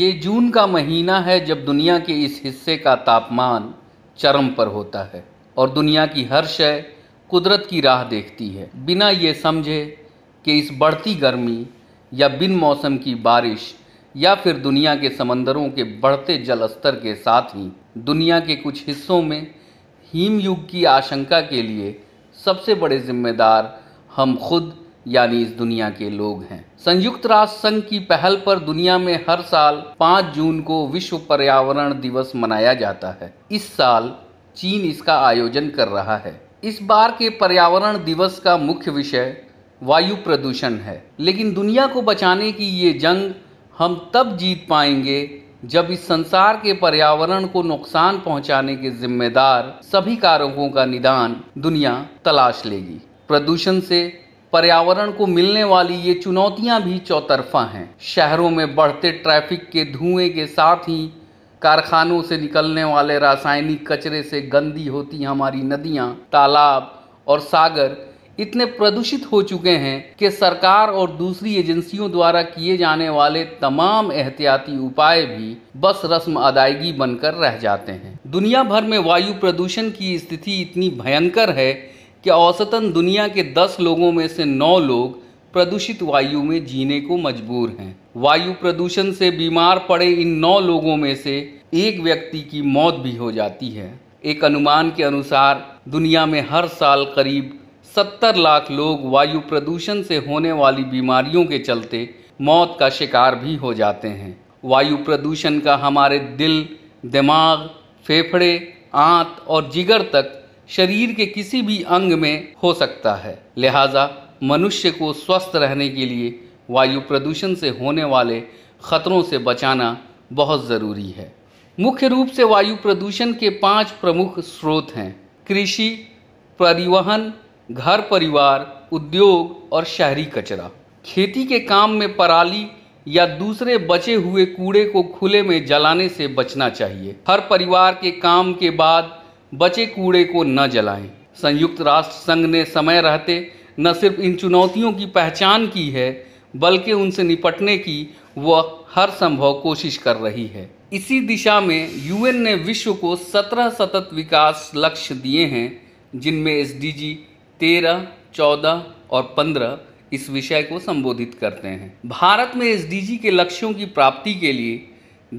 ये जून का महीना है जब दुनिया के इस हिस्से का तापमान चरम पर होता है और दुनिया की हर शय कुदरत की राह देखती है बिना ये समझे कि इस बढ़ती गर्मी या बिन मौसम की बारिश या फिर दुनिया के समंदरों के बढ़ते जल स्तर के साथ ही दुनिया के कुछ हिस्सों में हिमयुग की आशंका के लिए सबसे बड़े जिम्मेदार हम खुद यानी इस दुनिया के लोग हैं संयुक्त राष्ट्र संघ की पहल पर दुनिया में हर साल 5 जून को विश्व पर्यावरण दिवस मनाया जाता है इस साल चीन इसका आयोजन कर रहा है इस बार के पर्यावरण दिवस का मुख्य विषय वायु प्रदूषण है लेकिन दुनिया को बचाने की ये जंग हम तब जीत पाएंगे जब इस संसार के पर्यावरण को नुकसान पहुंचाने के जिम्मेदार सभी कारकों का निदान दुनिया तलाश लेगी प्रदूषण से पर्यावरण को मिलने वाली ये चुनौतियां भी चौतरफा हैं शहरों में बढ़ते ट्रैफिक के धुएं के साथ ही कारखानों से निकलने वाले रासायनिक कचरे से गंदी होती हमारी नदियां, तालाब और सागर इतने प्रदूषित हो चुके हैं कि सरकार और दूसरी एजेंसियों द्वारा किए जाने वाले तमाम एहतियाती उपाय भी बस रस्म अदायगी बनकर रह जाते हैं दुनिया भर में वायु प्रदूषण की स्थिति इतनी भयंकर है कि औसतन दुनिया के 10 लोगों में से 9 लोग प्रदूषित वायु में जीने को मजबूर हैं वायु प्रदूषण से बीमार पड़े इन 9 लोगों में से एक व्यक्ति की मौत भी हो जाती है एक अनुमान के अनुसार दुनिया में हर साल करीब 70 लाख लोग वायु प्रदूषण से होने वाली बीमारियों के चलते मौत का शिकार भी हो जाते हैं वायु प्रदूषण का हमारे दिल दिमाग फेफड़े आंत और जिगर तक शरीर के किसी भी अंग में हो सकता है लिहाजा मनुष्य को स्वस्थ रहने के लिए वायु प्रदूषण से होने वाले खतरों से बचाना बहुत ज़रूरी है मुख्य रूप से वायु प्रदूषण के पांच प्रमुख स्रोत हैं कृषि परिवहन घर परिवार उद्योग और शहरी कचरा खेती के काम में पराली या दूसरे बचे हुए कूड़े को खुले में जलाने से बचना चाहिए हर परिवार के काम के बाद बचे कूड़े को न जलाएं संयुक्त राष्ट्र संघ ने समय रहते न सिर्फ इन चुनौतियों की पहचान की है बल्कि उनसे निपटने की वह हर संभव कोशिश कर रही है इसी दिशा में यूएन ने विश्व को सत्रह सतत विकास लक्ष्य दिए हैं जिनमें एस डी जी तेरह चौदह और पंद्रह इस विषय को संबोधित करते हैं भारत में एस डी जी के लक्ष्यों की प्राप्ति के लिए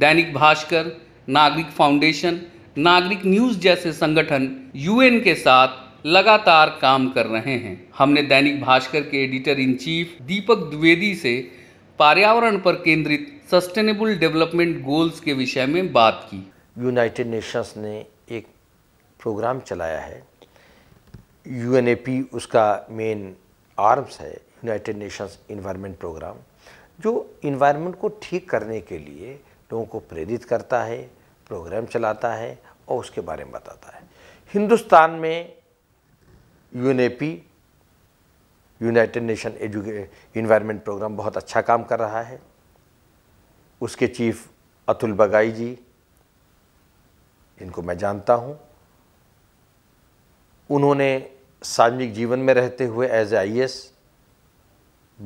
दैनिक भास्कर नागरिक फाउंडेशन नागरिक न्यूज जैसे संगठन यूएन के साथ लगातार काम कर रहे हैं हमने दैनिक भास्कर के editor in chief Deepak Dwivedi से पर्यावरण पर केंद्रित सस्टेनेबल डेवलपमेंट गोल्स के विषय में बात की यूनाइटेड नेशंस ने एक प्रोग्राम चलाया है यूएनएपी उसका मेन आर्म्स है यूनाइटेड नेशंस इन्वायरमेंट प्रोग्राम जो इन्वायरमेंट को ठीक करने के लिए लोगों को प्रेरित करता है प्रोग्राम चलाता है और उसके बारे में बताता है हिंदुस्तान में यूएनएपी यूनाइटेड नेशन एजुके इन्वायरमेंट प्रोग्राम बहुत अच्छा काम कर रहा है उसके चीफ अतुल बगाई जी इनको मैं जानता हूँ उन्होंने सार्वजनिक जीवन में रहते हुए एज ए आई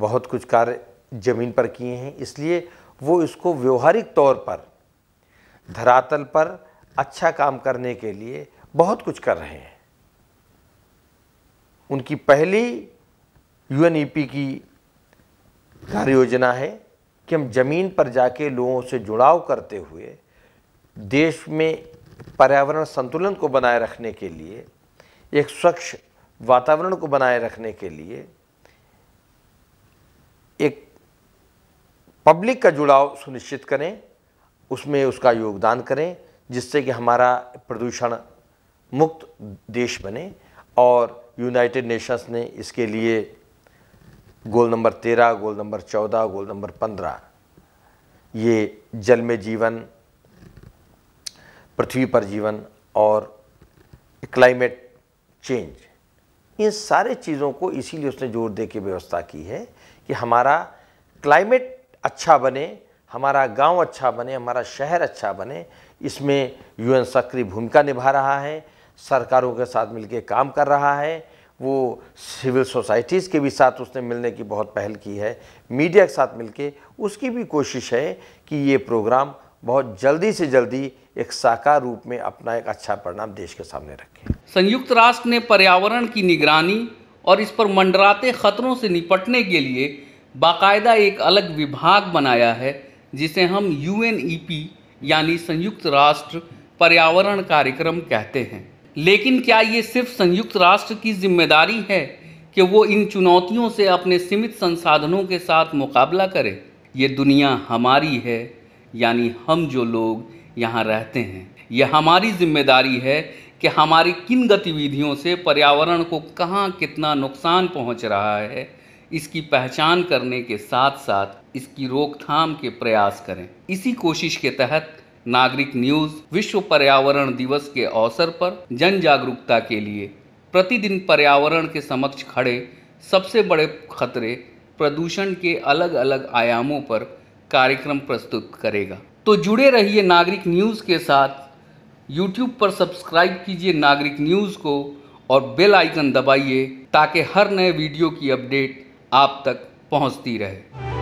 बहुत कुछ कार्य ज़मीन पर किए हैं इसलिए वो इसको व्यवहारिक तौर पर धरातल पर अच्छा काम करने के लिए बहुत कुछ कर रहे हैं उनकी पहली यूएनईपी e की कार्य योजना है कि हम ज़मीन पर जाके लोगों से जुड़ाव करते हुए देश में पर्यावरण संतुलन को बनाए रखने के लिए एक स्वच्छ वातावरण को बनाए रखने के लिए एक पब्लिक का जुड़ाव सुनिश्चित करें उसमें उसका योगदान करें जिससे कि हमारा प्रदूषण मुक्त देश बने और यूनाइटेड नेशंस ने इसके लिए गोल नंबर तेरह गोल नंबर चौदह गोल नंबर पंद्रह ये जल में जीवन पृथ्वी पर जीवन और क्लाइमेट चेंज इन सारे चीज़ों को इसीलिए उसने जोर दे के व्यवस्था की है कि हमारा क्लाइमेट अच्छा बने हमारा गांव अच्छा बने हमारा शहर अच्छा बने इसमें यूएन सक्रिय भूमिका निभा रहा है सरकारों के साथ मिलकर काम कर रहा है वो सिविल सोसाइटीज़ के भी साथ उसने मिलने की बहुत पहल की है मीडिया के साथ मिलके उसकी भी कोशिश है कि ये प्रोग्राम बहुत जल्दी से जल्दी एक साकार रूप में अपना एक अच्छा परिणाम देश के सामने रखे संयुक्त राष्ट्र ने पर्यावरण की निगरानी और इस पर मंडराते खतरों से निपटने के लिए बाकायदा एक अलग विभाग बनाया है जिसे हम यू e यानी संयुक्त राष्ट्र पर्यावरण कार्यक्रम कहते हैं लेकिन क्या ये सिर्फ संयुक्त राष्ट्र की जिम्मेदारी है कि वो इन चुनौतियों से अपने सीमित संसाधनों के साथ मुकाबला करे ये दुनिया हमारी है यानी हम जो लोग यहाँ रहते हैं यह हमारी जिम्मेदारी है कि हमारी किन गतिविधियों से पर्यावरण को कहाँ कितना नुकसान पहुँच रहा है इसकी पहचान करने के साथ साथ इसकी रोकथाम के प्रयास करें इसी कोशिश के तहत नागरिक न्यूज विश्व पर्यावरण दिवस के अवसर पर जन जागरूकता के लिए प्रतिदिन पर्यावरण के समक्ष खड़े सबसे बड़े खतरे प्रदूषण के अलग अलग आयामों पर कार्यक्रम प्रस्तुत करेगा तो जुड़े रहिए नागरिक न्यूज़ के साथ यूट्यूब पर सब्सक्राइब कीजिए नागरिक न्यूज़ को और बेल आइकन दबाइए ताकि हर नए वीडियो की अपडेट आप तक पहुंचती रहे